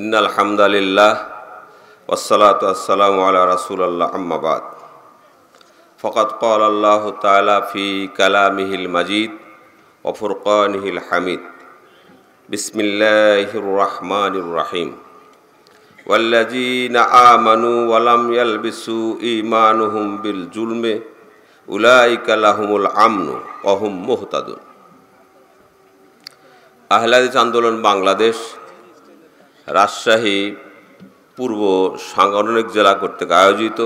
ان الحمد لله والصلاة والسلام على رسول الله أما بعد فقد قال الله تعالى في كلامه المجيد وفرقانه الحميد بسم الله الرحمن الرحيم والذين آمنوا ولم يلبسوا إيمانهم بالظلم أولئك لهم الأمن وهم مهتدون আহলাদিস আন্দোলন বাংলাদেশ রাজশাহী পূর্ব সাংগঠনিক জেলা কর্তৃক আয়োজিত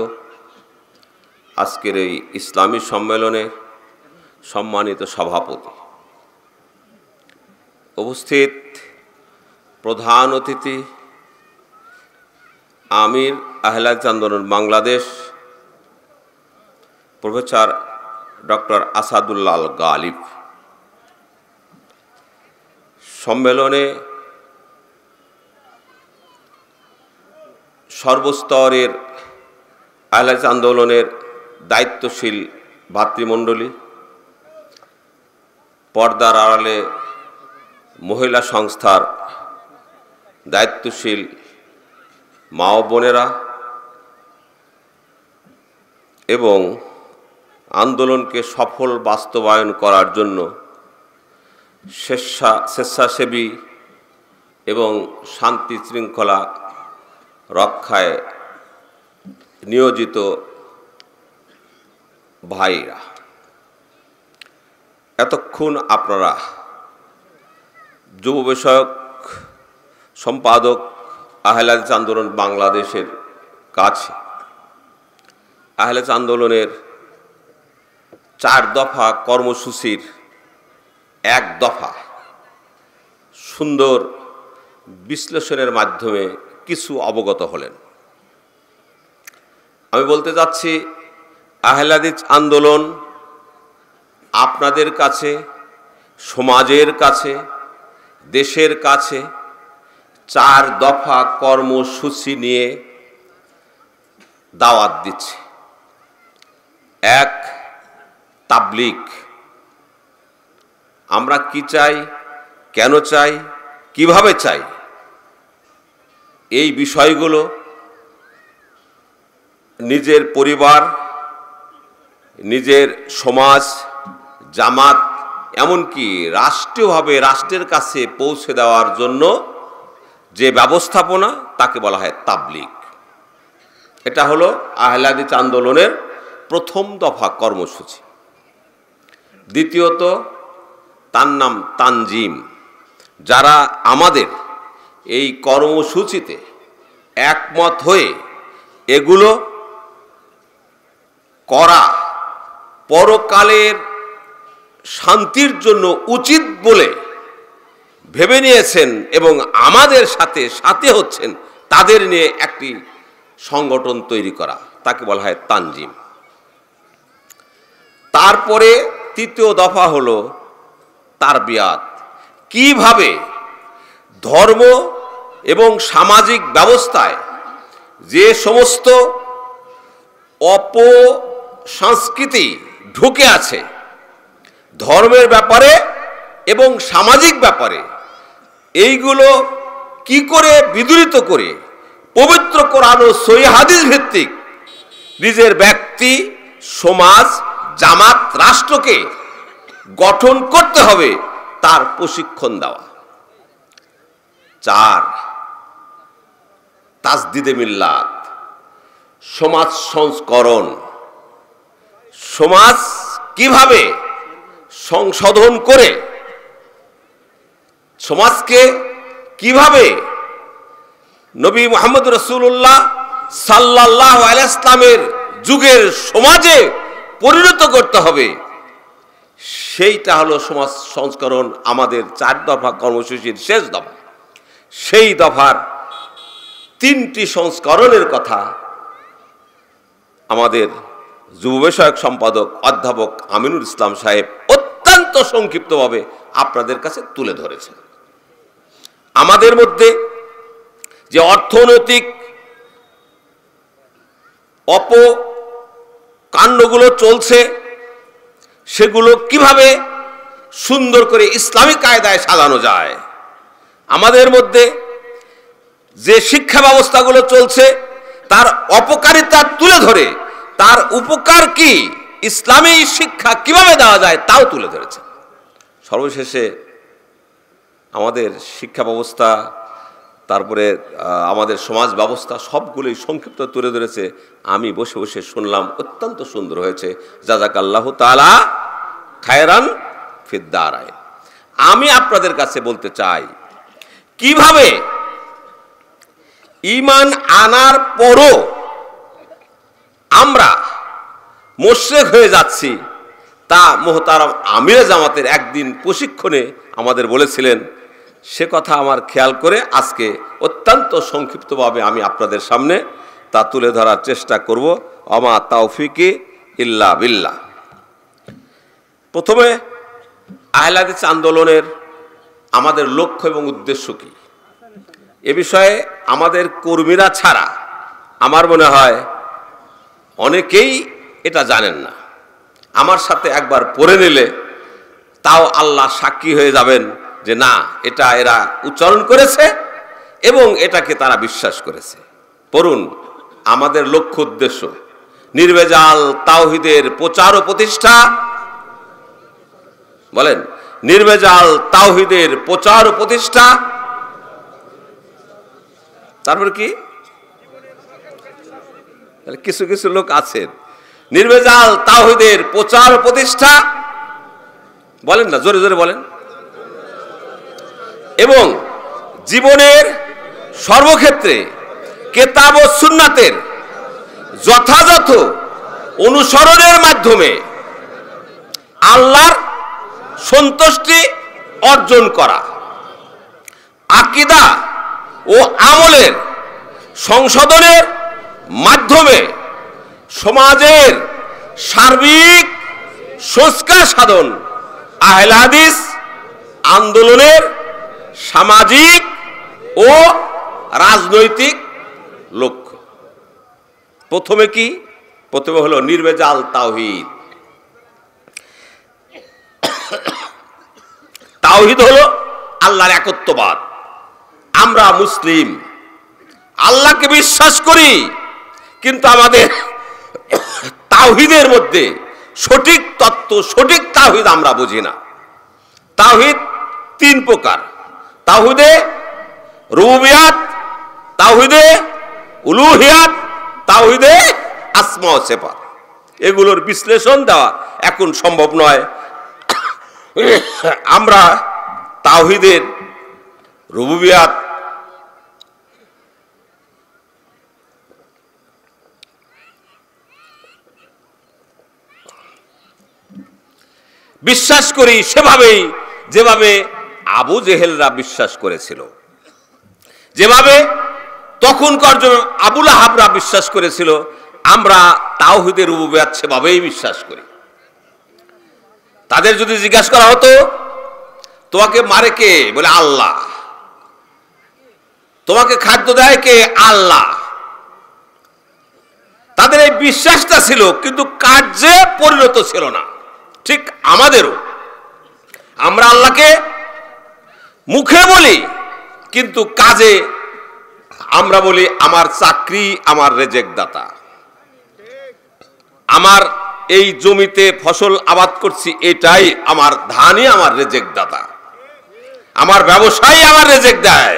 আজকের এই ইসলামী সম্মেলনে সম্মানিত সভাপতি উপস্থিত প্রধান অতিথি আমির আহলাদ আন্দোলন বাংলাদেশ প্রফেসর ডক্টর আসাদুল্লাল গালিব সম্মেলনে সর্বস্তরের আহলাস আন্দোলনের দায়িত্বশীল ভাতৃমণ্ডলী পর্দার আড়ালে মহিলা সংস্থার দায়িত্বশীল মা বোনেরা এবং আন্দোলনকে সফল বাস্তবায়ন করার জন্য স্বেচ্ছা স্বেচ্ছাসেবী এবং শান্তি শৃঙ্খলা রক্ষায় নিয়োজিত ভাইরা এতক্ষণ আপনারা যুব বিষয়ক সম্পাদক আহলাজ আন্দোলন বাংলাদেশের কাছে আহলাজ আন্দোলনের চার দফা কর্মসূচির এক দফা সুন্দর বিশ্লেষণের মাধ্যমে কিছু অবগত হলেন আমি বলতে যাচ্ছি আহলাদিজ আন্দোলন আপনাদের কাছে সমাজের কাছে দেশের কাছে চার দফা কর্মসূচি নিয়ে দাওয়াত দিচ্ছে এক তাবলিক আমরা কি চাই কেন চাই কিভাবে চাই এই বিষয়গুলো নিজের পরিবার নিজের সমাজ জামাত এমনকি রাষ্ট্রীয়ভাবে রাষ্ট্রের কাছে পৌঁছে দেওয়ার জন্য যে ব্যবস্থাপনা তাকে বলা হয় তাবলিক এটা হলো আহলাদিত আন্দোলনের প্রথম দফা কর্মসূচি দ্বিতীয়ত তার নাম তানজিম যারা আমাদের এই কর্মসূচিতে একমত হয়ে এগুলো করা পরকালের শান্তির জন্য উচিত বলে ভেবে নিয়েছেন এবং আমাদের সাথে সাথে হচ্ছেন তাদের নিয়ে একটি সংগঠন তৈরি করা তাকে বলা হয় তানজিম তারপরে তৃতীয় দফা হলো তার বিয়াত কিভাবে ধর্ম এবং সামাজিক ব্যবস্থায় যে সমস্ত অপসংস্কৃতি ঢুকে আছে ধর্মের ব্যাপারে এবং সামাজিক ব্যাপারে এইগুলো কি করে বিদুরিত করে পবিত্র কোরআন সৈহাদিস ভিত্তিক নিজের ব্যক্তি সমাজ জামাত রাষ্ট্রকে গঠন করতে হবে তার প্রশিক্ষণ দেওয়া চার তাজদিদে মিল্লাত সমাজ সংস্করণ সমাজ কিভাবে সংশোধন করে সমাজকে কিভাবে নবী মোহাম্মদ রসুল্লাহ সাল্লাহ আলাইসলামের যুগের সমাজে পরিণত করতে হবে সেইটা হলো সমাজ সংস্করণ আমাদের চার দফা কর্মসূচির শেষ দফা সেই দফার তিনটি সংস্করণের কথা আমাদের যুব বিষয়ক সম্পাদক অধ্যাপক আমিনুল ইসলাম সাহেব অত্যন্ত সংক্ষিপ্তভাবে আপনাদের কাছে তুলে ধরেছেন আমাদের মধ্যে যে অর্থনৈতিক অপকাণ্ডগুলো চলছে সেগুলো কিভাবে সুন্দর করে ইসলামিক কায়দায় সাজানো যায় আমাদের মধ্যে যে শিক্ষা ব্যবস্থাগুলো চলছে তার অপকারিতা তুলে ধরে তার উপকার কি ইসলামী শিক্ষা কিভাবে দেওয়া যায় তাও তুলে ধরেছে সর্বশেষে আমাদের শিক্ষা ব্যবস্থা তারপরে আমাদের সমাজ ব্যবস্থা সবগুলোই সংক্ষিপ্ত তুলে ধরেছে আমি বসে বসে শুনলাম অত্যন্ত সুন্দর হয়েছে জাজাক আল্লাহ তালা খায়রান ফিদ্দারায় আমি আপনাদের কাছে বলতে চাই কিভাবে ইমান আনার পরও আমরা মোশেক হয়ে যাচ্ছি তা মোহতারাম আমির জামাতের একদিন প্রশিক্ষণে আমাদের বলেছিলেন সে কথা আমার খেয়াল করে আজকে অত্যন্ত সংক্ষিপ্তভাবে আমি আপনাদের সামনে তা তুলে ধরার চেষ্টা করব আমা তাওফিকে ইল্লা বিল্লা প্রথমে আহলাদিস আন্দোলনের আমাদের লক্ষ্য এবং উদ্দেশ্য কি এ বিষয়ে আমাদের কর্মীরা ছাড়া আমার মনে হয় অনেকেই এটা জানেন না আমার সাথে একবার পড়ে নিলে তাও আল্লাহ সাক্ষী হয়ে যাবেন যে না এটা এরা উচ্চারণ করেছে এবং এটাকে তারা বিশ্বাস করেছে পড়ুন আমাদের লক্ষ্য উদ্দেশ্য নির্বেজাল তাওহিদের প্রচার ও প্রতিষ্ঠা বলেন নির্বেজাল তাওহিদের প্রচার প্রতিষ্ঠা তারপর কি কিছু কিছু লোক আছেন নির্বেজাল তাওহিদের প্রচার প্রতিষ্ঠা বলেন না জোরে জোরে বলেন এবং জীবনের সর্বক্ষেত্রে কেতাব ও সুন্নাতের যথাযথ অনুসরণের মাধ্যমে আল্লাহর সন্তুষ্টি অর্জন করা আকিদা ও আমলের সংশোধনের মাধ্যমে সমাজের সার্বিক সংস্কার সাধন আহলাদিস আন্দোলনের সামাজিক ও রাজনৈতিক লক্ষ্য প্রথমে কি প্রথমে হলো নির্বেজাল তাওহিদ তাওহিদ হলো আল্লাহর একত্ববাদ আমরা মুসলিম আল্লাহকে বিশ্বাস করি কিন্তু আমাদের তাওহিদের মধ্যে সঠিক তত্ত্ব সঠিক তাওহিদ আমরা বুঝি না তাওহিদ তিন প্রকার তাহিদে রুবিয়াত তাহিদে উলুহিয়াত তাহিদে আসমা সেপা এগুলোর বিশ্লেষণ দেওয়া এখন সম্ভব নয় আমরা তাহিদের রুবুবিয়াত বিশ্বাস করি সেভাবেই যেভাবে আবু জেহেলরা বিশ্বাস করেছিল যেভাবে তখনকার আবুল আহাবরা বিশ্বাস করেছিল আমরা তাওহিদের রুবুবিয়াত সেভাবেই বিশ্বাস করি তাদের যদি জিজ্ঞাসা করা হতো তোমাকে মারে কে বলে আল্লাহ তোমাকে খাদ্য দেয় কে আল্লাহ তাদের এই বিশ্বাসটা ছিল কিন্তু কার্যে পরিণত ছিল না ঠিক আমাদেরও আমরা আল্লাহকে মুখে বলি কিন্তু কাজে আমরা বলি আমার চাকরি আমার রেজেক দাতা আমার এই জমিতে ফসল আবাদ করছি এটাই আমার ধানই আমার রেজেক দাতা আমার ব্যবসায় আমার রেজেক দেয়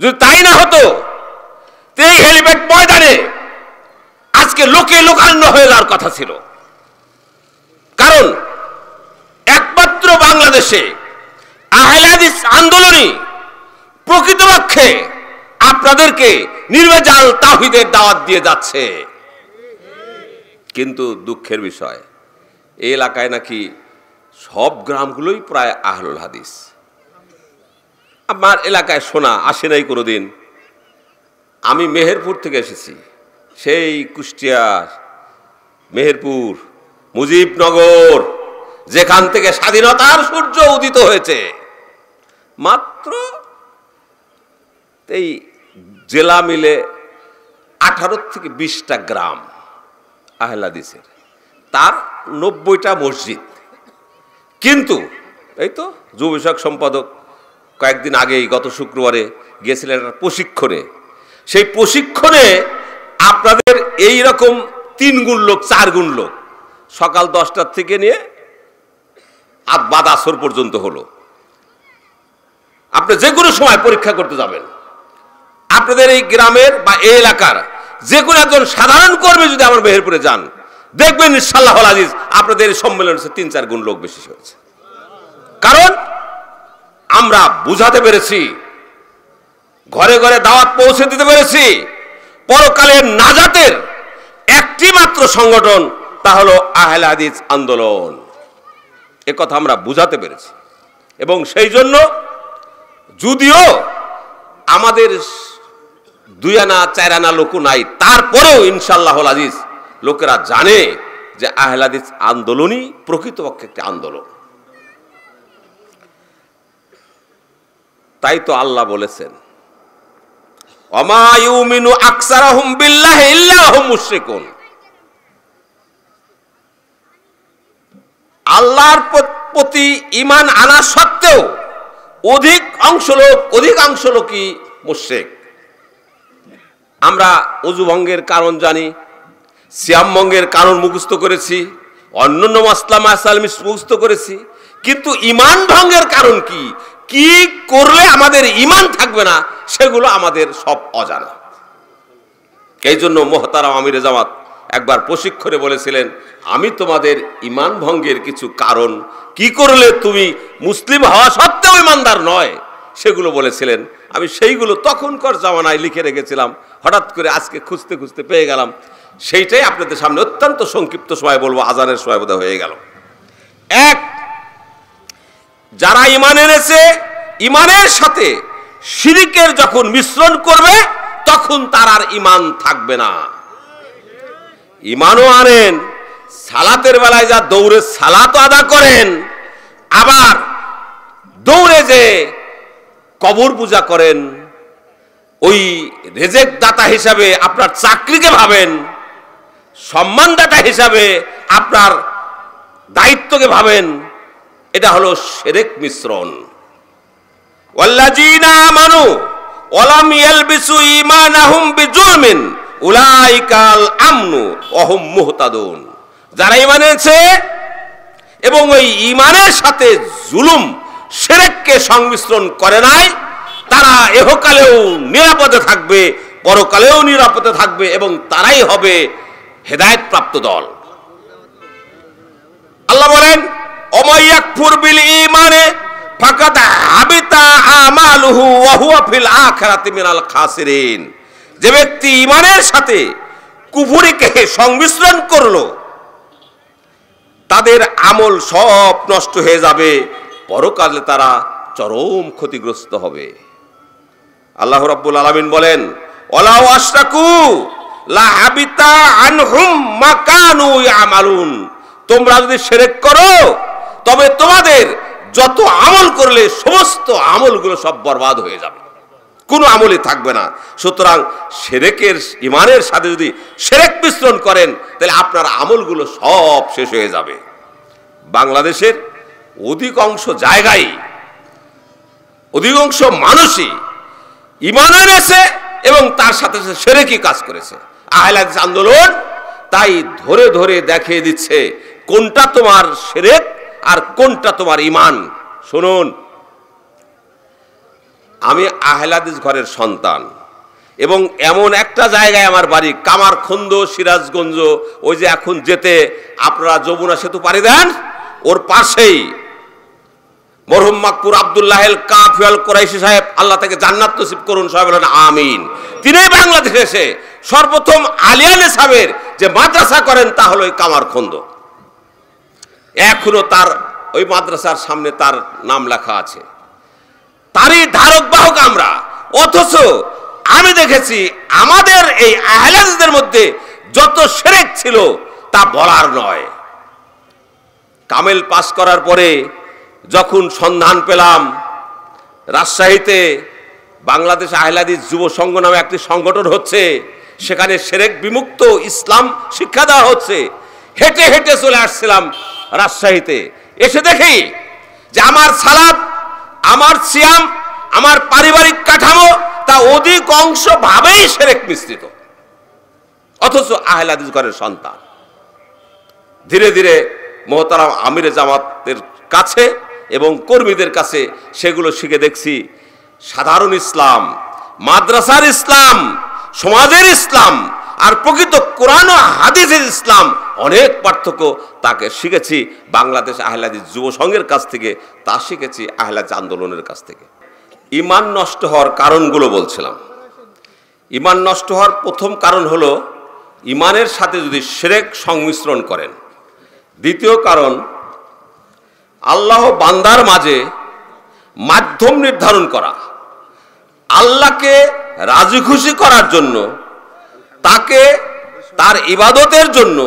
যদি তাই না হতো এই হেলিপ্যাড ময়দানে আজকে লোকে লোকান্ন হয়ে যাওয়ার কথা ছিল কারণ একমাত্র বাংলাদেশে আহলাদিস আন্দোলনই প্রকৃতপক্ষে আপনাদেরকে নির্বাচাল তাহিদের দাওয়াত দিয়ে যাচ্ছে কিন্তু দুঃখের বিষয় এ এলাকায় নাকি সব গ্রামগুলোই প্রায় আহলুল হাদিস আমার এলাকায় শোনা আসে নাই কোনো দিন আমি মেহেরপুর থেকে এসেছি সেই কুষ্টিয়ার মেহেরপুর মুজিবনগর যেখান থেকে স্বাধীনতার সূর্য উদিত হয়েছে মাত্র এই জেলা মিলে আঠারো থেকে বিশটা গ্রাম আহলাদিসের তার নব্বইটা মসজিদ কিন্তু এই তো যুব বিষয়ক সম্পাদক কয়েকদিন আগেই গত শুক্রবারে গিয়েছিলেন একটা প্রশিক্ষণে সেই প্রশিক্ষণে আপনাদের এই রকম তিন গুণ লোক চার গুণ লোক সকাল দশটার থেকে নিয়ে আর বাদ আসর পর্যন্ত হলো আপনি যে কোনো সময় পরীক্ষা করতে যাবেন আপনাদের এই গ্রামের বা এই এলাকার যে কোনো একজন সাধারণ কর্মী যদি আমার মেহেরপুরে যান দেখবেন ইনশাল্লাহ আজিজ আপনাদের সম্মেলন হচ্ছে তিন চার গুণ লোক বেশি হয়েছে কারণ আমরা বুঝাতে পেরেছি ঘরে ঘরে দাওয়াত পৌঁছে দিতে পেরেছি পরকালের নাজাতের একটি মাত্র সংগঠন তা হলো আহেল আদিজ আন্দোলন এ কথা আমরা বুঝাতে পেরেছি এবং সেই জন্য যদিও আমাদের দুই আনা চার আনা লোকও নাই তারপরেও ইনশাল্লাহ আজিজ লোকেরা জানে যে আহলাদিস আন্দোলনই প্রকৃতপক্ষে একটি আন্দোলন তাই তো আল্লাহ বলেছেন অমায়ুমিনু আল্লাহর প্রতি ইমান আনা সত্ত্বেও অধিক অংশ লোক অধিকাংশ লোকই মুশ্রিক আমরা অজুভঙ্গের কারণ জানি শ্যামভঙ্গের কারণ মুখস্থ করেছি অন্যান্য মাসলাম আসলাম মুখস্থ করেছি কিন্তু ইমান ভঙ্গের কারণ কি কি করলে আমাদের ইমান থাকবে না সেগুলো আমাদের সব অজানা এই জন্য মোহতারাম আমির জামাত একবার প্রশিক্ষণে বলেছিলেন আমি তোমাদের ইমান ভঙ্গের কিছু কারণ কি করলে তুমি মুসলিম হওয়া সত্ত্বেও ইমানদার নয় সেগুলো বলেছিলেন আমি সেইগুলো তখনকার জামানায় লিখে রেখেছিলাম হঠাৎ করে আজকে খুঁজতে খুঁজতে পেয়ে গেলাম সেইটাই আপনাদের সামনে অত্যন্ত সংক্ষিপ্ত সময় বলবো আজানের সময় বোধ হয়ে গেল এক যারা ইমান এনেছে ইমানের সাথে শিরিকের যখন মিশ্রণ করবে তখন তার আর ইমান থাকবে না ইমানও আনেন সালাতের বেলায় যা দৌড়ে সালাত আদা করেন আবার দৌড়ে যে কবর পূজা করেন ওই রেজেক দাতা হিসাবে আপনার চাকরিকে ভাবেন সম্মানদাতা হিসাবে আপনার দায়িত্বকে ভাবেন এটা হলো সেরেক মিশ্রণ উলাইকাল যারা ইমানেছে এবং ওই ইমানের সাথে জুলুম সেরেককে সংমিশ্রণ করে নাই তারা এহকালেও নিরাপদে থাকবে পরকালেও নিরাপদে থাকবে এবং তারাই হবে হেদায়তপ্রাপ্ত দল আল্লাহ বলেন অমাইয়াক ফুরবিল ইমানে ফাকাদ হাবিতা আমালুহু ওয়া হুয়া ফিল আখিরাতি মিনাল খাসিরিন যে ব্যক্তি ইমানের সাথে কুফুরিকে সংমিশ্রণ করলো তাদের আমল সব নষ্ট হয়ে যাবে পরকালে তারা চরম ক্ষতিগ্রস্ত হবে আল্লাহ রাব্বুল আলামিন বলেন ওলাও আশরাকু হাবিতা আনহুম কানু ইআমালুন তোমরা যদি শিরক করো তবে তোমাদের যত আমল করলে সমস্ত আমলগুলো সব বরবাদ হয়ে যাবে কোনো আমলই থাকবে না সুতরাং শিরকের ইমানের সাথে যদি শিরক মিশ্রণ করেন তাহলে আপনার আমলগুলো সব শেষ হয়ে যাবে বাংলাদেশের অধিকাংশ জায়গায় অধিকাংশ মানুষই ইমান এনেছে এবং তার সাথে সাথে সেরে কি কাজ করেছে আহলাদিস আন্দোলন তাই ধরে ধরে দেখিয়ে দিচ্ছে কোনটা তোমার সেরেক আর কোনটা তোমার ইমান শুনুন আমি আহলাদিস ঘরের সন্তান এবং এমন একটা জায়গায় আমার বাড়ি কামার খন্দ সিরাজগঞ্জ ওই যে এখন যেতে আপনারা যমুনা সেতু পারি দেন ওর পাশেই মরহুম মাকপুর আবদুল্লাহেল কাফিয়াল কোরাইশি সাহেব আল্লাহ তাকে জান্নাত নসিব করুন সবাই বলেন আমিন তিনি বাংলাদেশে এসে সর্বপ্রথম আলিয়ালে সাহেবের যে মাদ্রাসা করেন তা হলো ওই কামার খন্দ এখনো তার ওই মাদ্রাসার সামনে তার নাম লেখা আছে তারই ধারক বাহক আমরা অথচ আমি দেখেছি আমাদের এই আহলাদদের মধ্যে যত সেরেক ছিল তা বলার নয় কামেল পাস করার পরে যখন সন্ধান পেলাম রাজশাহীতে বাংলাদেশ আহলাদি যুব সংঘ নামে একটি সংগঠন হচ্ছে সেখানে সেরেক বিমুক্ত ইসলাম শিক্ষা দেওয়া হচ্ছে হেঁটে হেঁটে চলে আসছিলাম রাজশাহীতে এসে দেখি যে আমার সালাদ আমার সিয়াম আমার পারিবারিক কাঠামো তা অধিকাংশ ভাবেই সেরেক মিশ্রিত অথচ আহলাদিস ঘরের সন্তান ধীরে ধীরে মোহতারাম আমিরে জামাতের কাছে এবং কর্মীদের কাছে সেগুলো শিখে দেখছি সাধারণ ইসলাম মাদ্রাসার ইসলাম সমাজের ইসলাম আর প্রকৃত কোরআন ও হাদিসের ইসলাম অনেক পার্থক্য তাকে শিখেছি বাংলাদেশ আহলাদি যুব সংঘের কাছ থেকে তা শিখেছি আহলাজ আন্দোলনের কাছ থেকে ইমান নষ্ট হওয়ার কারণগুলো বলছিলাম ইমান নষ্ট হওয়ার প্রথম কারণ হলো ইমানের সাথে যদি সেরেক সংমিশ্রণ করেন দ্বিতীয় কারণ আল্লাহ বান্দার মাঝে মাধ্যম নির্ধারণ করা আল্লাহকে রাজি খুশি করার জন্য তাকে তার ইবাদতের জন্য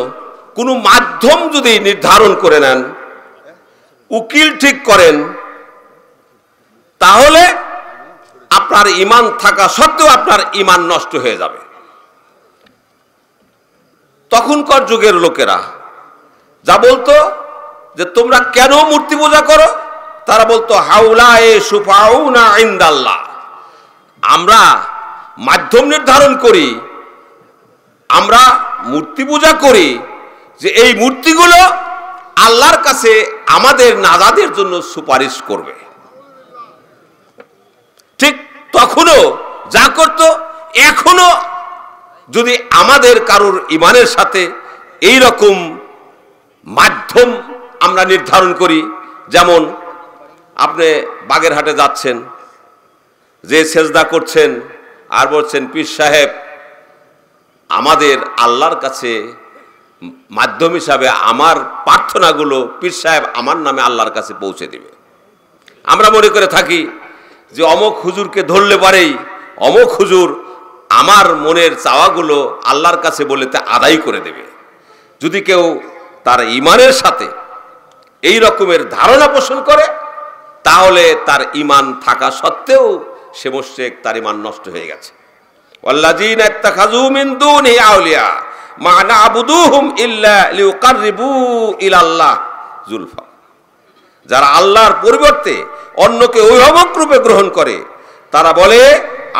কোনো মাধ্যম যদি নির্ধারণ করে নেন উকিল ঠিক করেন তাহলে আপনার ইমান থাকা সত্ত্বেও আপনার ইমান নষ্ট হয়ে যাবে তখনকার যুগের লোকেরা যা বলতো যে তোমরা কেন মূর্তি পূজা করো তারা বলতো হাউলা এ সুফাউনা আইন্দাল্লাহ আমরা মাধ্যম নির্ধারণ করি আমরা মূর্তি পূজা করি যে এই মূর্তিগুলো আল্লাহর কাছে আমাদের নাজাদের জন্য সুপারিশ করবে ঠিক তখনও যা করত এখনো যদি আমাদের কারোর ইমানের সাথে এই রকম মাধ্যম আমরা নির্ধারণ করি যেমন আপনি বাগেরহাটে যাচ্ছেন যে সেজদা করছেন আর বলছেন পীর সাহেব আমাদের আল্লাহর কাছে মাধ্যম হিসাবে আমার প্রার্থনাগুলো পীর সাহেব আমার নামে আল্লাহর কাছে পৌঁছে দিবে আমরা মনে করে থাকি যে অমক হুজুরকে ধরলে পারেই অমক হুজুর আমার মনের চাওয়াগুলো আল্লাহর কাছে বলে তা আদায় করে দেবে যদি কেউ তার ইমানের সাথে এই রকমের ধারণা পোষণ করে তাহলে তার ইমান থাকা সত্ত্বেও সে মোশেক তার ইমান নষ্ট হয়ে গেছে আউলিয়া জুলফা যারা আল্লাহর পরিবর্তে অন্যকে অভিভাবক রূপে গ্রহণ করে তারা বলে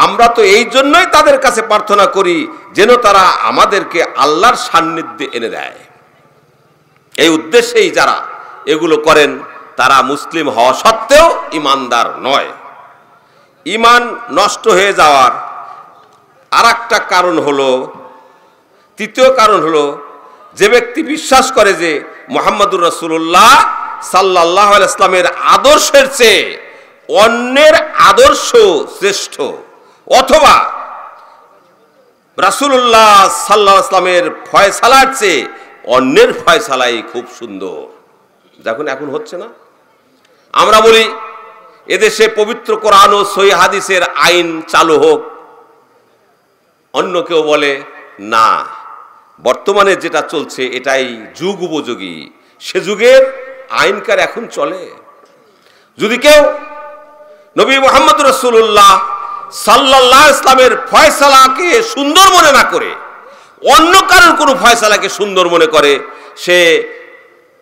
আমরা তো এই জন্যই তাদের কাছে প্রার্থনা করি যেন তারা আমাদেরকে আল্লাহর সান্নিধ্যে এনে দেয় এই উদ্দেশ্যেই যারা এগুলো করেন তারা মুসলিম হওয়া সত্ত্বেও ইমানদার নয় ইমান নষ্ট হয়ে যাওয়ার আর কারণ হলো তৃতীয় কারণ হলো যে ব্যক্তি বিশ্বাস করে যে মোহাম্মদুর রসুল্লাহ সাল্লাহ ইসলামের আদর্শের চেয়ে অন্যের আদর্শ শ্রেষ্ঠ অথবা রাসুল্লাহ সাল্লাহ ইসলামের ফয়সালার চেয়ে অন্যের ফয়সালাই খুব সুন্দর যখন এখন হচ্ছে না আমরা বলি এদেশে পবিত্র কোরআন ও সই হাদিসের আইন চালু হোক অন্য কেউ বলে না বর্তমানে যেটা চলছে এটাই যুগ উপযোগী সে যুগের আইনকার এখন চলে যদি কেউ নবী মোহাম্মদ রসুল্লাহ সাল্লাহ ইসলামের ফয়সালাকে সুন্দর মনে না করে অন্য কারোর কোনো ফয়সালাকে সুন্দর মনে করে সে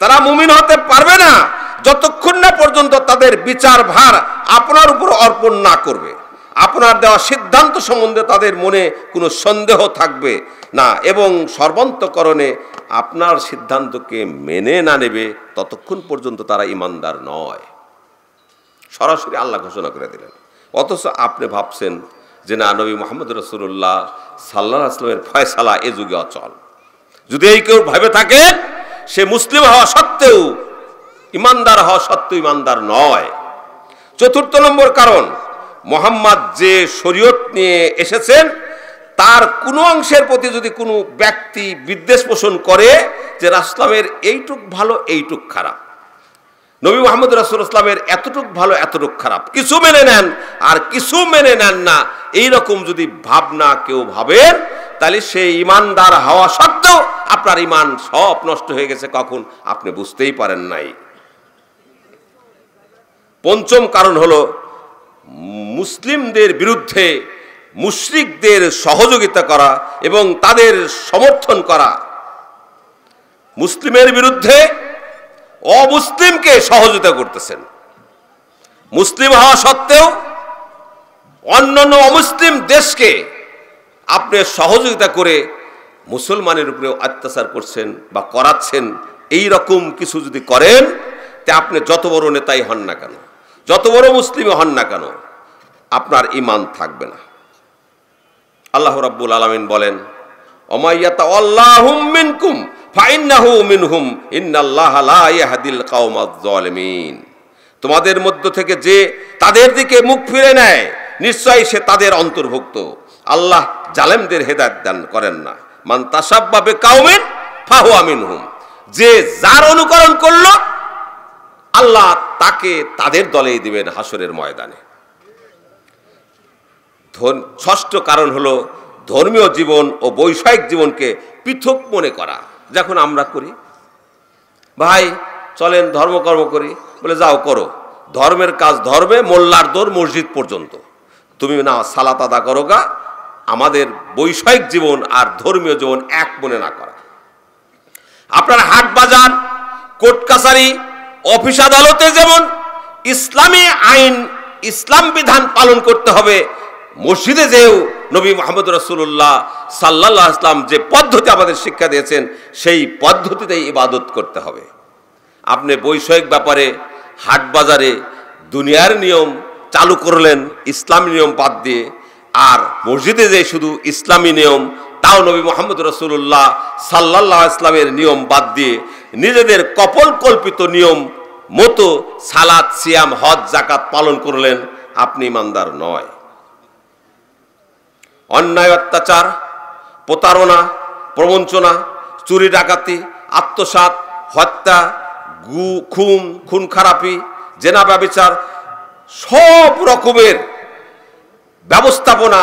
তারা মুমিন হতে পারবে না যতক্ষণ না পর্যন্ত তাদের বিচার ভার আপনার উপর অর্পণ না করবে আপনার দেওয়া সিদ্ধান্ত সম্বন্ধে তাদের মনে কোনো সন্দেহ থাকবে না এবং সর্বান্তকরণে আপনার সিদ্ধান্তকে মেনে না নেবে ততক্ষণ পর্যন্ত তারা ইমানদার নয় সরাসরি আল্লাহ ঘোষণা করে দিলেন অথচ আপনি ভাবছেন যে না নবী মোহাম্মদ রসুল্লাহ সাল্লাহ আসলামের ফয়সালা এ যুগে অচল যদি এই কেউ ভাবে থাকে সে মুসলিম হওয়া সত্ত্বেও ইমানদার হওয়া সত্ত্বেও ইমানদার নয় চতুর্থ নম্বর কারণ মোহাম্মদ যে শরীয়ত নিয়ে এসেছেন তার কোনো অংশের প্রতি যদি কোনো ব্যক্তি বিদ্বেষ পোষণ করে যে রাসলামের এইটুক ভালো এইটুক খারাপ নবী মোহাম্মদ রাসুল ইসলামের এতটুক ভালো এতটুক খারাপ কিছু মেনে নেন আর কিছু মেনে নেন না এই রকম যদি ভাবনা কেউ ভাবেন তাহলে সেই ইমানদার হওয়া সত্ত্বেও আপনার ইমান সব নষ্ট হয়ে গেছে কখন আপনি বুঝতেই পারেন নাই পঞ্চম কারণ হল মুসলিমদের বিরুদ্ধে মুশ্রিকদের সহযোগিতা করা এবং তাদের সমর্থন করা মুসলিমের বিরুদ্ধে অমুসলিমকে সহযোগিতা করতেছেন মুসলিম হওয়া সত্ত্বেও অন্যান্য অমুসলিম দেশকে আপনি সহযোগিতা করে মুসলমানের উপরে অত্যাচার করছেন বা করাচ্ছেন এই রকম কিছু যদি করেন তা আপনি যত বড় নেতাই হন না কেন যত বড় মুসলিম হন না কেন আপনার ইমান থাকবে না আল্লাহ রাব্বুল আলমিন বলেন অমাইয়াতা আল্লাহুম মিনকুম ফাইন্নাহু মিনহুম ইন্নাল্লাহ লা ইয়াহদিল কওমাজ জালিমিন তোমাদের মধ্য থেকে যে তাদের দিকে মুখ ফিরে নেয় নিশ্চয়ই সে তাদের অন্তর্ভুক্ত আল্লাহ জালেমদের হেদায়ত দান করেন না মান তাসাবভাবে কাউমেন ফাহু আমিন হুম যে যার অনুকরণ করল আল্লাহ তাকে তাদের দলেই দিবেন হাসরের ময়দানে ষষ্ঠ কারণ হলো ধর্মীয় জীবন ও বৈষয়িক জীবনকে পৃথক মনে করা যখন আমরা করি ভাই চলেন ধর্মকর্ম করি বলে যাও করো ধর্মের কাজ ধর্মে মোল্লার দোর মসজিদ পর্যন্ত তুমি না সালাত আদা করো গা আমাদের বৈষয়িক জীবন আর ধর্মীয় জীবন এক মনে না করা আপনার হাট বাজার কোর্ট কাছারি অফিস আদালতে যেমন ইসলামী আইন ইসলাম বিধান পালন করতে হবে মসজিদে যেও নবী মোহাম্মদ রসুল্লাহ সাল্লাহ ইসলাম যে পদ্ধতি আমাদের শিক্ষা দিয়েছেন সেই পদ্ধতিতেই ইবাদত করতে হবে আপনি বৈষয়িক ব্যাপারে হাট বাজারে দুনিয়ার নিয়ম চালু করলেন ইসলাম নিয়ম বাদ দিয়ে আর মসজিদে যে শুধু ইসলামী নিয়ম তাও নবী মোহাম্মদ রসুল্লাহ সাল্লাহ ইসলামের নিয়ম বাদ দিয়ে নিজেদের কপল কল্পিত নিয়ম মতো সালাদ সিয়াম হজ জাকাত পালন করলেন আপনি ইমানদার নয় অন্যায় অত্যাচার প্রতারণা প্রবঞ্চনা চুরি ডাকাতি আত্মসাত হত্যা গু খুন খুন খারাপি জেনাবা সব রকমের ব্যবস্থাপনা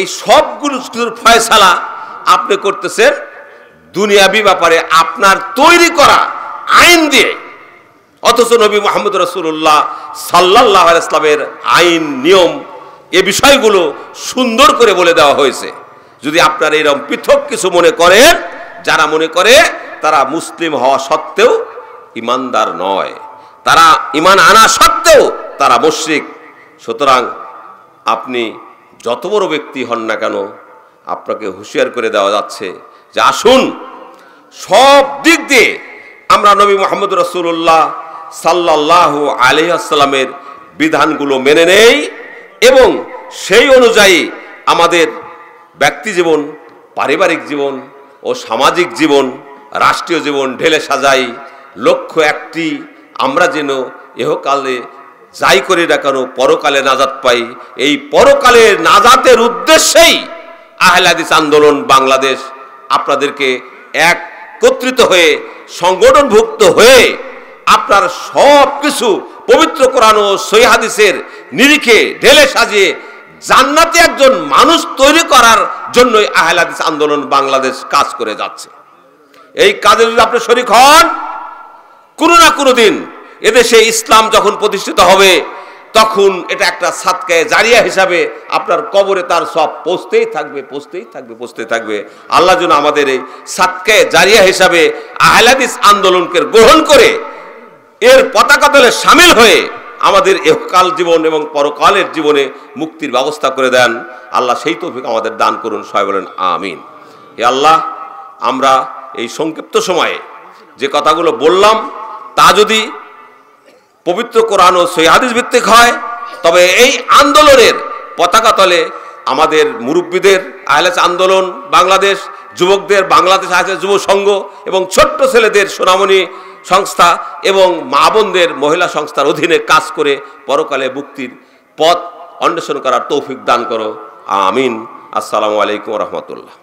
এই সবগুলো ফয়সালা আপনি করতেছেন দুনিয়াবি ব্যাপারে আপনার তৈরি করা আইন দিয়ে অথচ নবী মোহাম্মদ রসুল্লাহ সাল্লাহ ইসলামের আইন নিয়ম এ বিষয়গুলো সুন্দর করে বলে দেওয়া হয়েছে যদি আপনার এরকম পৃথক কিছু মনে করেন যারা মনে করে তারা মুসলিম হওয়া সত্ত্বেও ইমানদার নয় তারা ইমান আনা সত্ত্বেও তারা মুশ্রিক সুতরাং আপনি যত বড় ব্যক্তি হন না কেন আপনাকে হুঁশিয়ার করে দেওয়া যাচ্ছে যে আসুন সব দিক দিয়ে আমরা নবী মোহাম্মদ রসুল্লাহ সাল্লাহ আসসালামের বিধানগুলো মেনে নেই এবং সেই অনুযায়ী আমাদের ব্যক্তি জীবন পারিবারিক জীবন ও সামাজিক জীবন রাষ্ট্রীয় জীবন ঢেলে সাজাই লক্ষ্য একটি আমরা যেন এহকালে যাই করি না কেন পরকালে নাজাত পাই এই পরকালে নাজাতের উদ্দেশ্যেই আহলাদিস আন্দোলন বাংলাদেশ আপনাদেরকে একত্রিত হয়ে সংগঠনভুক্ত হয়ে আপনার সব কিছু পবিত্র কোরআন ও সৈহাদিসের নিরিখে ঢেলে সাজিয়ে জান্নাতে একজন মানুষ তৈরি করার জন্যই আহলাদিস আন্দোলন বাংলাদেশ কাজ করে যাচ্ছে এই কাজে যদি আপনি শরিক হন কোনো না কোনো দিন এদেশে ইসলাম যখন প্রতিষ্ঠিত হবে তখন এটা একটা সাতকায় জারিয়া হিসাবে আপনার কবরে তার সব পৌঁছতেই থাকবে পৌঁছতেই থাকবে পৌঁছতেই থাকবে আল্লাহ যেন আমাদের এই সাতকায় জারিয়া হিসাবে আহলাদিস আন্দোলনকে গ্রহণ করে এর পতাকা তলে সামিল হয়ে আমাদের এককাল জীবন এবং পরকালের জীবনে মুক্তির ব্যবস্থা করে দেন আল্লাহ সেই তৌফিক আমাদের দান করুন সবাই বলেন আমিন হে আল্লাহ আমরা এই সংক্ষিপ্ত সময়ে যে কথাগুলো বললাম তা যদি পবিত্র কোরআন ও সৈহাদিস ভিত্তিক হয় তবে এই আন্দোলনের পতাকা তলে আমাদের মুরব্বীদের আহলাস আন্দোলন বাংলাদেশ যুবকদের বাংলাদেশ আহলাস যুব সংঘ এবং ছোট্ট ছেলেদের সোনামণি সংস্থা এবং মা বোনদের মহিলা সংস্থার অধীনে কাজ করে পরকালে মুক্তির পথ অন্বেষণ করার তৌফিক দান করো আমিন আসসালামু আলাইকুম রহমতুল্লাহ